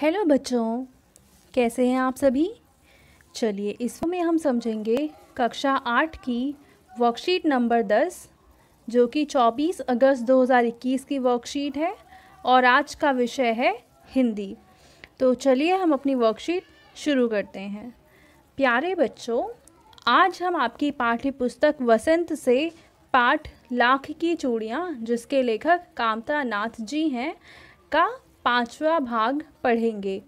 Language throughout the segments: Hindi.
हेलो बच्चों कैसे हैं आप सभी चलिए इस में हम समझेंगे कक्षा आठ की वर्कशीट नंबर दस जो कि चौबीस अगस्त 2021 की वर्कशीट है और आज का विषय है हिंदी तो चलिए हम अपनी वर्कशीट शुरू करते हैं प्यारे बच्चों आज हम आपकी पाठ्य पुस्तक वसंत से पाठ लाख की चूड़ियाँ जिसके लेखक कामता नाथ जी हैं का पांचवा भाग पढ़ेंगे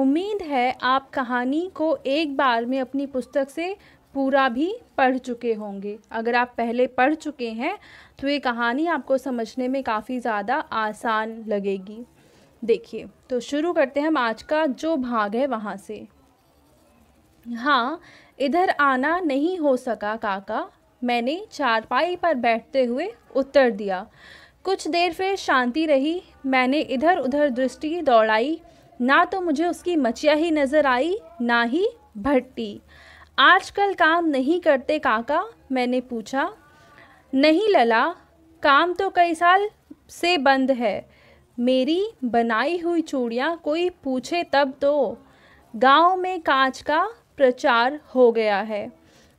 उम्मीद है आप कहानी को एक बार में अपनी पुस्तक से पूरा भी पढ़ चुके होंगे अगर आप पहले पढ़ चुके हैं तो ये कहानी आपको समझने में काफ़ी ज़्यादा आसान लगेगी देखिए तो शुरू करते हैं हम आज का जो भाग है वहाँ से हाँ इधर आना नहीं हो सका काका मैंने चारपाई पर बैठते हुए उत्तर दिया कुछ देर फिर शांति रही मैंने इधर उधर दृष्टि दौड़ाई ना तो मुझे उसकी मचिया ही नज़र आई ना ही भट्टी आजकल काम नहीं करते काका मैंने पूछा नहीं लला काम तो कई साल से बंद है मेरी बनाई हुई चूड़ियाँ कोई पूछे तब तो गांव में कांच का प्रचार हो गया है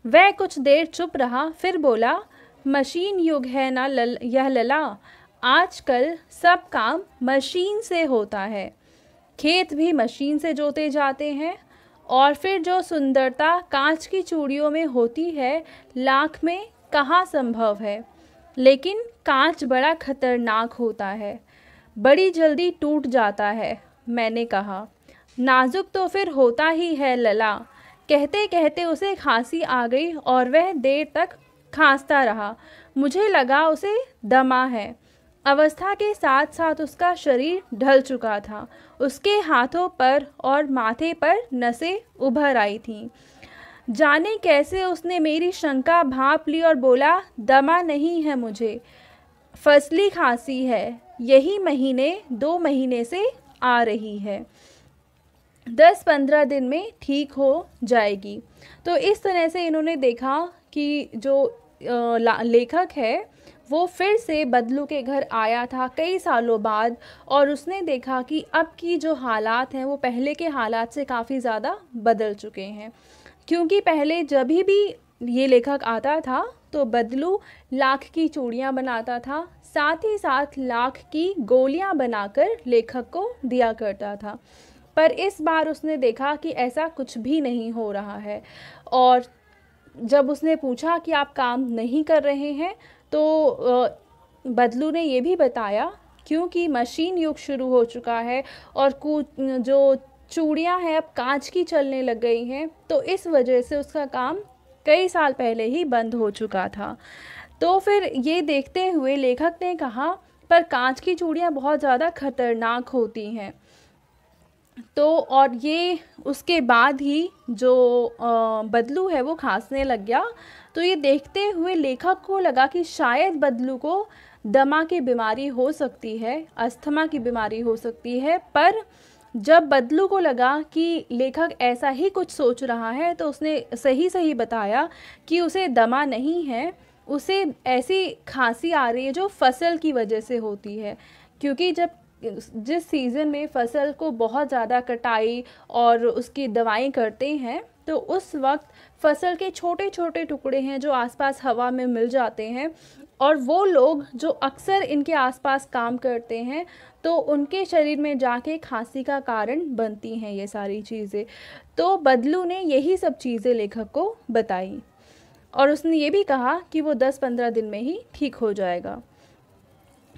वह कुछ देर चुप रहा फिर बोला मशीन युग है ना लल यह लला आजकल सब काम मशीन से होता है खेत भी मशीन से जोते जाते हैं और फिर जो सुंदरता कांच की चूड़ियों में होती है लाख में कहाँ संभव है लेकिन कांच बड़ा खतरनाक होता है बड़ी जल्दी टूट जाता है मैंने कहा नाजुक तो फिर होता ही है लला कहते कहते उसे खांसी आ गई और वह देर तक खांसता रहा मुझे लगा उसे दमा है अवस्था के साथ साथ उसका शरीर ढल चुका था उसके हाथों पर और माथे पर नसें उभर आई थीं जाने कैसे उसने मेरी शंका भाप ली और बोला दमा नहीं है मुझे फसली खांसी है यही महीने दो महीने से आ रही है दस पंद्रह दिन में ठीक हो जाएगी तो इस तरह से इन्होंने देखा कि जो लेखक है वो फिर से बदलू के घर आया था कई सालों बाद और उसने देखा कि अब की जो हालात हैं वो पहले के हालात से काफ़ी ज़्यादा बदल चुके हैं क्योंकि पहले जब भी ये लेखक आता था तो बदलू लाख की चूड़ियाँ बनाता था साथ ही साथ लाख की गोलियाँ बनाकर लेखक को दिया करता था पर इस बार उसने देखा कि ऐसा कुछ भी नहीं हो रहा है और जब उसने पूछा कि आप काम नहीं कर रहे हैं तो बदलू ने ये भी बताया क्योंकि मशीन युग शुरू हो चुका है और जो चूड़ियाँ हैं अब कांच की चलने लग गई हैं तो इस वजह से उसका काम कई साल पहले ही बंद हो चुका था तो फिर ये देखते हुए लेखक ने कहा पर कांच की चूड़ियाँ बहुत ज़्यादा खतरनाक होती हैं तो और ये उसके बाद ही जो बदलू है वो खांसने लग गया तो ये देखते हुए लेखक को लगा कि शायद बदलू को दमा की बीमारी हो सकती है अस्थमा की बीमारी हो सकती है पर जब बदलू को लगा कि लेखक ऐसा ही कुछ सोच रहा है तो उसने सही सही बताया कि उसे दमा नहीं है उसे ऐसी खांसी आ रही है जो फसल की वजह से होती है क्योंकि जब जिस सीज़न में फसल को बहुत ज़्यादा कटाई और उसकी दवाई करते हैं तो उस वक्त फसल के छोटे छोटे टुकड़े हैं जो आसपास हवा में मिल जाते हैं और वो लोग जो अक्सर इनके आसपास काम करते हैं तो उनके शरीर में जाके खांसी का कारण बनती हैं ये सारी चीज़ें तो बदलू ने यही सब चीज़ें लेखक को बताई और उसने ये भी कहा कि वो 10-15 दिन में ही ठीक हो जाएगा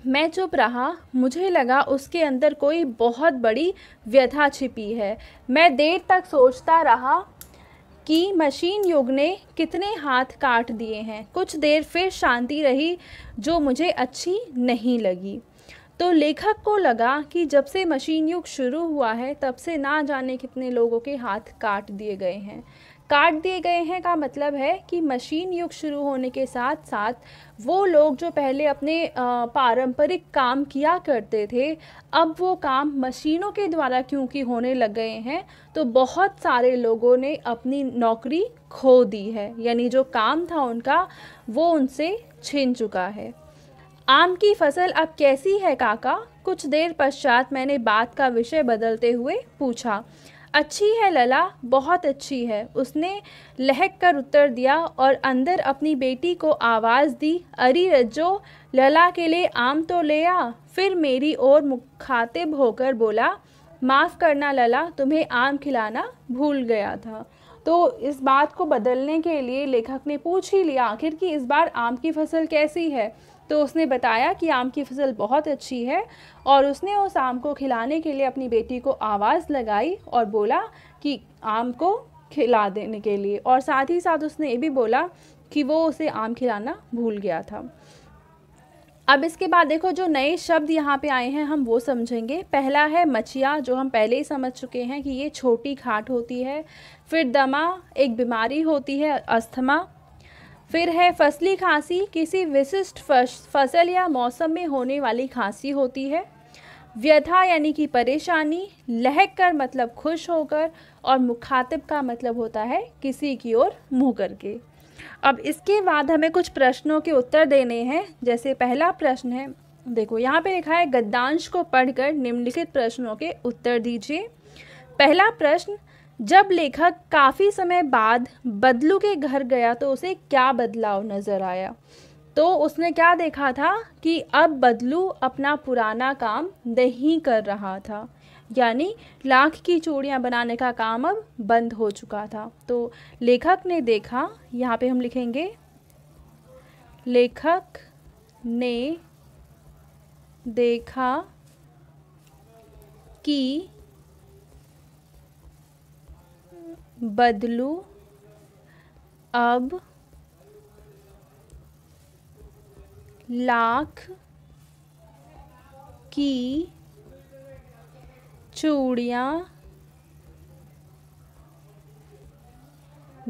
मैं चुप रहा मुझे लगा उसके अंदर कोई बहुत बड़ी व्यथा छिपी है मैं देर तक सोचता रहा कि मशीन युग ने कितने हाथ काट दिए हैं कुछ देर फिर शांति रही जो मुझे अच्छी नहीं लगी तो लेखक को लगा कि जब से मशीन युग शुरू हुआ है तब से ना जाने कितने लोगों के हाथ काट दिए गए हैं काट दिए गए हैं का मतलब है कि मशीन युग शुरू होने के साथ साथ वो लोग जो पहले अपने पारंपरिक काम किया करते थे अब वो काम मशीनों के द्वारा क्योंकि होने लग गए हैं तो बहुत सारे लोगों ने अपनी नौकरी खो दी है यानी जो काम था उनका वो उनसे छिन चुका है आम की फसल अब कैसी है काका कुछ देर पश्चात मैंने बात का विषय बदलते हुए पूछा अच्छी है लला बहुत अच्छी है उसने लहक कर उत्तर दिया और अंदर अपनी बेटी को आवाज़ दी अरे रज्जो लला के लिए आम तो ले आ फिर मेरी ओर मुखातिब होकर बोला माफ़ करना लला तुम्हें आम खिलाना भूल गया था तो इस बात को बदलने के लिए लेखक ने पूछ ही लिया आखिर कि इस बार आम की फसल कैसी है तो उसने बताया कि आम की फसल बहुत अच्छी है और उसने उस आम को खिलाने के लिए अपनी बेटी को आवाज़ लगाई और बोला कि आम को खिला देने के लिए और साथ ही साथ उसने ये भी बोला कि वो उसे आम खिलाना भूल गया था अब इसके बाद देखो जो नए शब्द यहाँ पे आए हैं हम वो समझेंगे पहला है मचिया जो हम पहले ही समझ चुके हैं कि ये छोटी घाट होती है फिर दमा एक बीमारी होती है अस्थमा फिर है फसली खांसी किसी विशिष्ट फसल या मौसम में होने वाली खांसी होती है व्यथा यानी कि परेशानी लहक कर मतलब खुश होकर और मुखातिब का मतलब होता है किसी की ओर मुँह करके अब इसके बाद हमें कुछ प्रश्नों के उत्तर देने हैं जैसे पहला प्रश्न है देखो यहाँ पे लिखा है गद्दांश को पढ़कर निम्नलिखित प्रश्नों के उत्तर दीजिए पहला प्रश्न जब लेखक काफ़ी समय बाद बदलू के घर गया तो उसे क्या बदलाव नज़र आया तो उसने क्या देखा था कि अब बदलू अपना पुराना काम नहीं कर रहा था यानी लाख की चूड़ियाँ बनाने का काम अब बंद हो चुका था तो लेखक ने देखा यहाँ पे हम लिखेंगे लेखक ने देखा कि बदलू अब लाख की चूड़ियाँ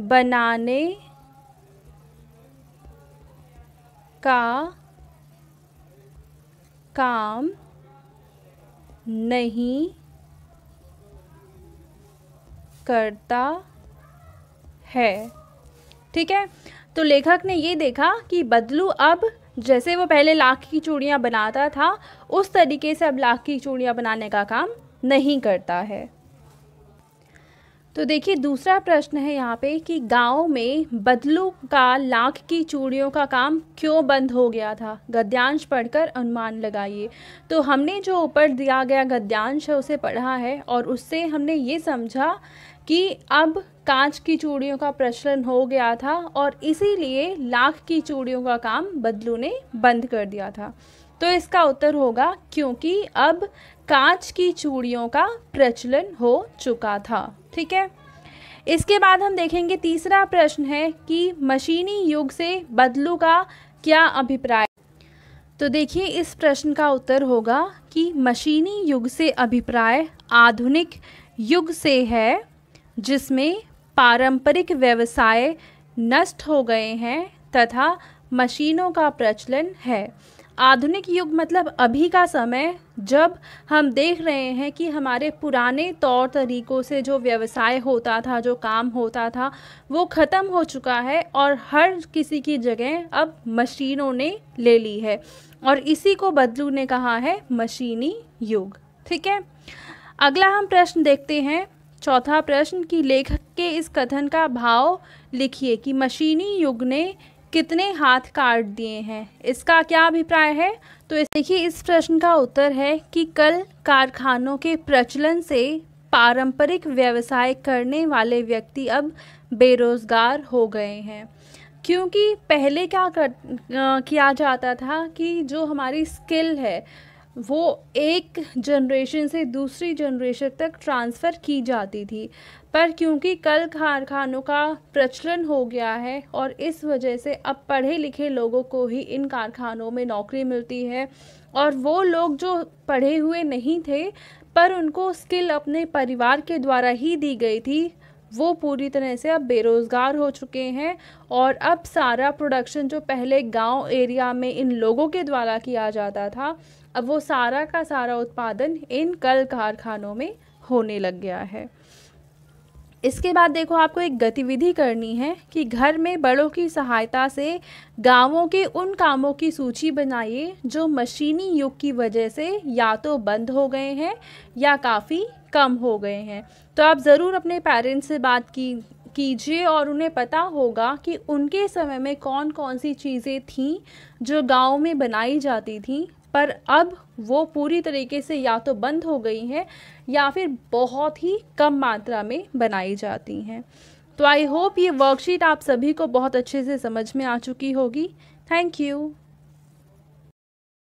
बनाने का काम नहीं करता है ठीक है तो लेखक ने ये देखा कि बदलू अब जैसे वो पहले लाख की चूड़ियाँ बनाता था उस तरीके से अब लाख की चूड़ियाँ बनाने का काम नहीं करता है तो देखिए दूसरा प्रश्न है यहाँ पे कि गांव में बदलू का लाख की चूड़ियों का काम क्यों बंद हो गया था गद्यांश पढ़कर अनुमान लगाइए तो हमने जो ऊपर दिया गया गद्यांश है उसे पढ़ा है और उससे हमने ये समझा कि अब कांच की चूड़ियों का प्रचलन हो गया था और इसीलिए लाख की चूड़ियों का काम बदलू ने बंद कर दिया था तो इसका उत्तर होगा क्योंकि अब कांच की चूड़ियों का प्रचलन हो चुका था ठीक है इसके बाद हम देखेंगे तीसरा प्रश्न है कि मशीनी युग से बदलू का क्या अभिप्राय तो देखिए इस प्रश्न का उत्तर होगा कि मशीनी युग से अभिप्राय आधुनिक युग से है जिसमें पारंपरिक व्यवसाय नष्ट हो गए हैं तथा मशीनों का प्रचलन है आधुनिक युग मतलब अभी का समय जब हम देख रहे हैं कि हमारे पुराने तौर तरीक़ों से जो व्यवसाय होता था जो काम होता था वो ख़त्म हो चुका है और हर किसी की जगह अब मशीनों ने ले ली है और इसी को बदलू ने कहा है मशीनी युग ठीक है अगला हम प्रश्न देखते हैं चौथा प्रश्न कि लेखक के इस कथन का भाव लिखिए कि मशीनी युग ने कितने हाथ काट दिए हैं इसका क्या अभिप्राय है तो देखिए इस प्रश्न का उत्तर है कि कल कारखानों के प्रचलन से पारंपरिक व्यवसाय करने वाले व्यक्ति अब बेरोज़गार हो गए हैं क्योंकि पहले क्या कर आ, किया जाता था कि जो हमारी स्किल है वो एक जनरेशन से दूसरी जनरेशन तक ट्रांसफ़र की जाती थी पर क्योंकि कल कारखानों का प्रचलन हो गया है और इस वजह से अब पढ़े लिखे लोगों को ही इन कारखानों में नौकरी मिलती है और वो लोग जो पढ़े हुए नहीं थे पर उनको स्किल अपने परिवार के द्वारा ही दी गई थी वो पूरी तरह से अब बेरोज़गार हो चुके हैं और अब सारा प्रोडक्शन जो पहले गांव एरिया में इन लोगों के द्वारा किया जाता था अब वो सारा का सारा उत्पादन इन कल कारखानों में होने लग गया है इसके बाद देखो आपको एक गतिविधि करनी है कि घर में बड़ों की सहायता से गांवों के उन कामों की सूची बनाइए जो मशीनी युग की वजह से या तो बंद हो गए हैं या काफ़ी कम हो गए हैं तो आप ज़रूर अपने पेरेंट्स से बात की कीजिए और उन्हें पता होगा कि उनके समय में कौन कौन सी चीज़ें थीं जो गांव में बनाई जाती थीं पर अब वो पूरी तरीके से या तो बंद हो गई हैं या फिर बहुत ही कम मात्रा में बनाई जाती हैं तो आई होप ये वर्कशीट आप सभी को बहुत अच्छे से समझ में आ चुकी होगी थैंक यू